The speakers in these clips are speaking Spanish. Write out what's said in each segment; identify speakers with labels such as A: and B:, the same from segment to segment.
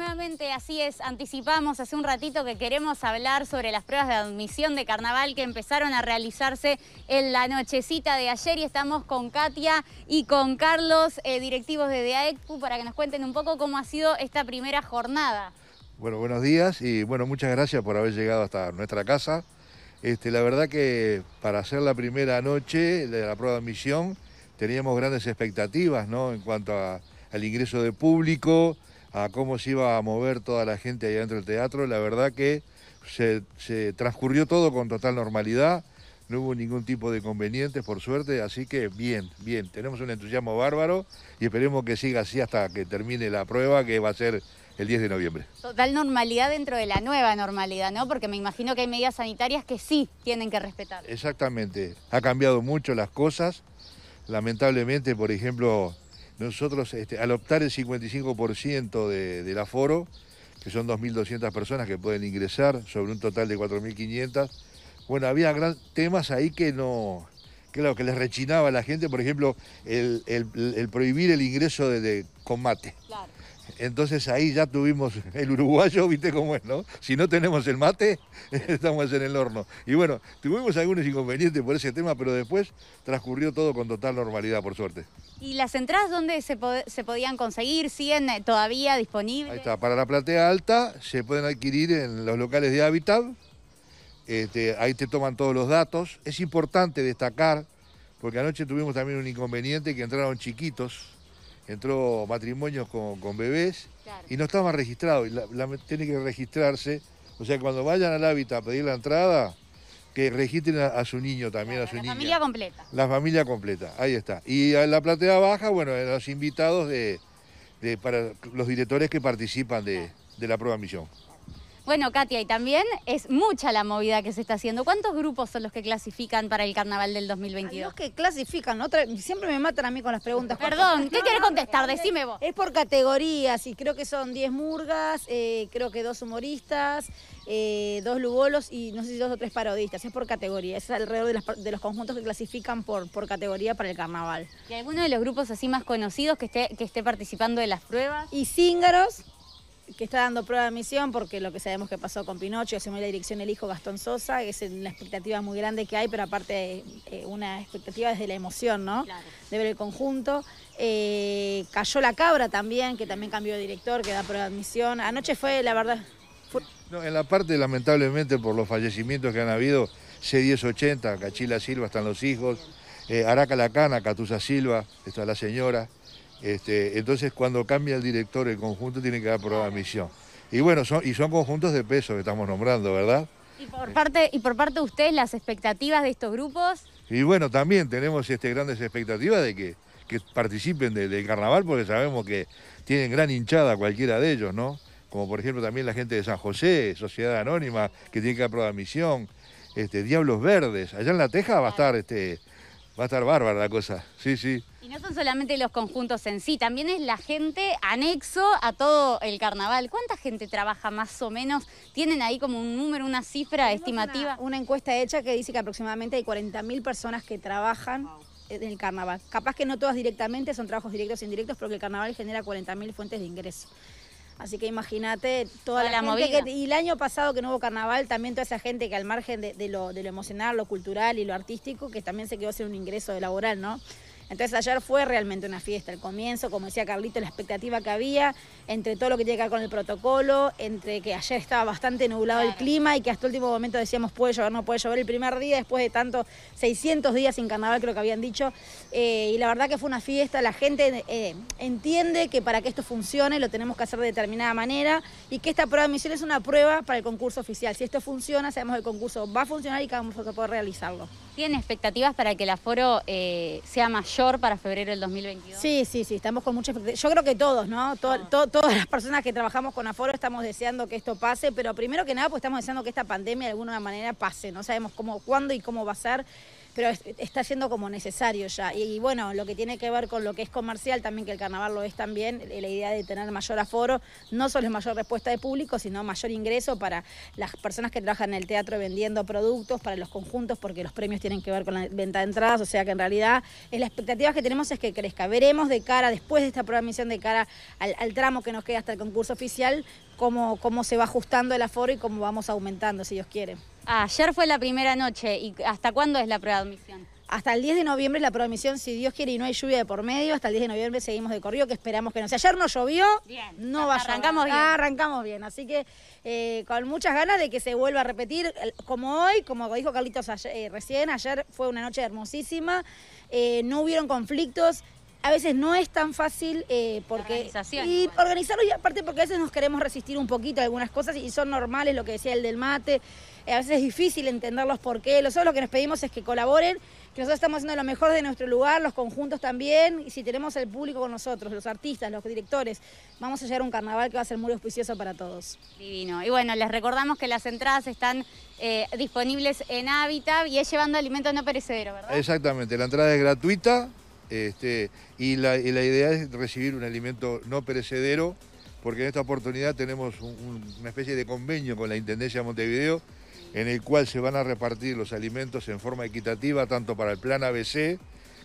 A: nuevamente, así es, anticipamos hace un ratito que queremos hablar sobre las pruebas de admisión de carnaval que empezaron a realizarse en la nochecita de ayer y estamos con Katia y con Carlos, eh, directivos de DAECPU, para que nos cuenten un poco cómo ha sido esta primera jornada.
B: Bueno, buenos días y bueno, muchas gracias por haber llegado hasta nuestra casa. Este, la verdad que para hacer la primera noche de la prueba de admisión teníamos grandes expectativas en cuanto al ingreso de público, a cómo se iba a mover toda la gente ahí dentro del teatro. La verdad que se, se transcurrió todo con total normalidad, no hubo ningún tipo de inconvenientes, por suerte, así que bien, bien, tenemos un entusiasmo bárbaro y esperemos que siga así hasta que termine la prueba, que va a ser el 10 de noviembre.
A: Total normalidad dentro de la nueva normalidad, ¿no? Porque me imagino que hay medidas sanitarias que sí tienen que respetar.
B: Exactamente, ha cambiado mucho las cosas, lamentablemente, por ejemplo, nosotros, este, al optar el 55% del aforo, que son 2.200 personas que pueden ingresar sobre un total de 4.500, bueno, había gran, temas ahí que no, claro, que les rechinaba a la gente, por ejemplo, el, prohibir el ingreso de, de combate. Claro entonces ahí ya tuvimos el uruguayo, viste cómo es, ¿no? Si no tenemos el mate, estamos en el horno. Y bueno, tuvimos algunos inconvenientes por ese tema, pero después transcurrió todo con total normalidad, por suerte.
A: ¿Y las entradas dónde se, podían conseguir? ¿Siguen eh, todavía disponibles? Ahí
B: está, para la platea alta se pueden adquirir en los locales de hábitat. Este, ahí te toman todos los datos. Es importante destacar, porque anoche tuvimos también un inconveniente que entraron chiquitos entró matrimonios con, bebés y no estaba registrado, tiene que registrarse. O sea, cuando vayan al hábitat a pedir la entrada, que registren a, su niño también, a su la niña. La familia completa. La familia completa, ahí está. Y en la platea baja, bueno, los invitados de, para los directores que participan de, de la prueba misión.
A: Bueno, Katia, y también es mucha la movida que se está haciendo. ¿Cuántos grupos son los que clasifican para el carnaval del 2022? Los que clasifican, otra, siempre me matan
C: a mí con las preguntas. Perdón, ¿qué no, contestar? Decime vos. Es por categorías y creo que son 10 murgas, eh, creo que dos humoristas, eh, dos lugolos y no sé si dos o tres parodistas. Es por categoría, es alrededor de, los conjuntos que clasifican por, por categoría para el carnaval. ¿Y alguno de los grupos así más conocidos que esté, que esté participando de las pruebas? Y Cíngaros, que está dando prueba de admisión porque lo que sabemos que pasó con Pinocho, hacemos la dirección el hijo Gastón Sosa, es una expectativa muy grande que hay, pero aparte eh, una expectativa desde la emoción, ¿no? De ver el conjunto. Eh, cayó la cabra también, que también cambió de director, que da prueba de admisión. Anoche fue, la verdad...
B: en la parte, lamentablemente, por los fallecimientos que han habido, C1080, Cachila Silva están los hijos, eh, Araca Lacana, Catuza Silva, está la señora, este, entonces, cuando cambia el director, el conjunto tiene que dar misión. Y bueno, son, y son conjuntos de peso que estamos nombrando, ¿verdad?
A: Y por parte, y por parte de ustedes, las expectativas de estos grupos.
B: Y bueno, también tenemos este, grandes expectativas de que, participen del carnaval, porque sabemos que tienen gran hinchada cualquiera de ellos, ¿no? Como por ejemplo también la gente de San José, Sociedad Anónima, que tiene que aprobar misión misión, este, Diablos Verdes, allá en La Teja va a estar este, Va a estar bárbara la cosa, sí, sí.
A: Y no son solamente los conjuntos en sí, también es la gente anexo a todo el carnaval. ¿Cuánta gente trabaja más o menos? ¿Tienen ahí como un número, una cifra estimativa? Una,
C: encuesta hecha que dice que aproximadamente hay 40.000 personas que trabajan en el carnaval. Capaz que no todas directamente, son trabajos directos e indirectos, porque el carnaval genera 40.000 fuentes de ingreso. Así que imagínate toda, la, Y el año pasado que no hubo carnaval, también toda esa gente que al margen de, lo, de lo emocional, lo cultural y lo artístico, que también se quedó sin un ingreso de laboral, ¿no? Entonces ayer fue realmente una fiesta, el comienzo, como decía Carlito, la expectativa que había, entre todo lo que tiene que ver con el protocolo, entre que ayer estaba bastante nublado el clima y que hasta el último momento decíamos puede llover, no puede llover, el primer día después de tantos 600 días sin carnaval creo que habían dicho, eh, y la verdad que fue una fiesta, la gente eh, entiende que para que esto funcione lo tenemos que hacer de determinada manera y que esta prueba de misión es una prueba para el concurso oficial, si esto funciona sabemos que el concurso va a funcionar y que vamos a poder realizarlo.
A: ¿Tienen expectativas para que el aforo eh, sea mayor para
C: febrero del 2022? Sí, sí, sí, estamos con mucha expectativa. Yo creo que todos, ¿no? todas las personas que trabajamos con aforo estamos deseando que esto pase, pero primero que nada, pues estamos deseando que esta pandemia de alguna manera pase, no sabemos cómo, cuándo y cómo va a ser pero está siendo como necesario ya. Y, bueno, lo que tiene que ver con lo que es comercial, también que el carnaval lo es también, eh, la idea de tener mayor aforo, no solo es mayor respuesta de público, sino mayor ingreso para las personas que trabajan en el teatro vendiendo productos, para los conjuntos, porque los premios tienen que ver con la venta de entradas, o sea que en realidad eh, la expectativa que tenemos es que crezca. Veremos de cara, después de esta programación, de cara al, tramo que nos queda hasta el concurso oficial, cómo, cómo se va ajustando el aforo y cómo vamos aumentando, si Dios quiere. Ayer fue la primera noche. ¿Y hasta cuándo es la prueba de admisión? Hasta el 10 de noviembre es la prueba de admisión, si Dios quiere y no hay lluvia de por medio, hasta el 10 de noviembre seguimos de corrido, que esperamos que no. Si ayer no llovió, bien, no Arrancamos bien. Ah, arrancamos bien, así que eh, con muchas ganas de que se vuelva a repetir, como hoy, como dijo Carlitos eh, recién, ayer fue una noche hermosísima, eh, no hubieron conflictos, a veces no es tan fácil eh, porque y organizarlo y aparte porque a veces nos queremos resistir un poquito a algunas cosas y son normales lo que decía el del mate eh, a veces es difícil entenderlos los por qué nosotros lo que nos pedimos es que colaboren que nosotros estamos haciendo lo mejor de nuestro lugar los conjuntos también y si tenemos el público con nosotros los artistas los directores vamos a llegar un carnaval que va a ser muy auspicioso para todos divino y bueno les recordamos que las entradas están eh, disponibles
A: en hábitat y es llevando alimento no perecedero,
B: verdad exactamente la entrada es gratuita este, y, la, idea es recibir un alimento no perecedero, porque en esta oportunidad tenemos una especie de convenio con la Intendencia de Montevideo, en el cual se van a repartir los alimentos en forma equitativa, tanto para el plan ABC,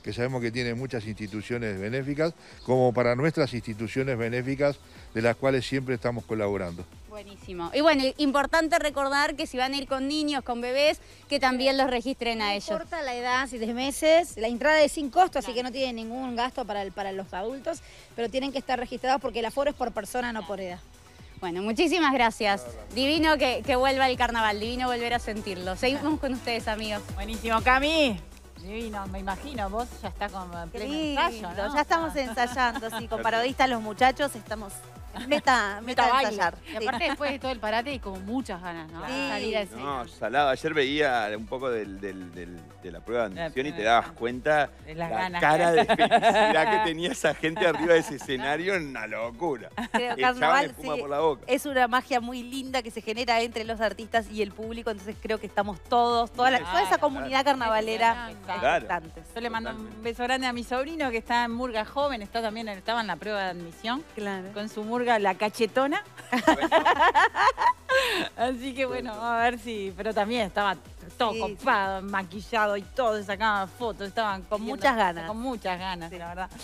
B: que sabemos que tiene muchas instituciones benéficas, como para nuestras instituciones benéficas, de las cuales siempre estamos colaborando.
A: Buenísimo. Y bueno, importante recordar que si van a ir con niños, con bebés,
C: que también los registren a ellos. No importa la edad, si de meses, la entrada es sin costo, así que no tiene ningún gasto para, para los adultos, pero tienen que estar registrados porque el aforo es por persona, no por edad. Bueno, muchísimas gracias.
A: Divino que, vuelva el carnaval, divino volver a sentirlo. Seguimos con ustedes, amigos. Buenísimo, Cami. Divino, me imagino, vos ya está con
C: pleno ensayo, Ya estamos ah. ensayando, sí, con parodistas los muchachos estamos Meta, meta,
A: bailar aparte después de todo el parate y con muchas ganas, ¿no? Salir así
B: no, salado. Ayer veía un poco de la prueba de admisión y te dabas cuenta de la cara de felicidad que tenía esa gente arriba de ese escenario, una locura.
A: es una magia muy linda que se genera entre los artistas y el público, entonces creo que estamos todos, toda, esa comunidad carnavalera bastante Yo le mando un beso grande a mi sobrino que está en Murga Joven, está también, estaba en la prueba de admisión. Con su Murga la cachetona. Así que bueno, a ver si. Pero también estaba todo copado, maquillado y todo, sacaban fotos, estaban con muchas ganas. Con muchas ganas, la verdad.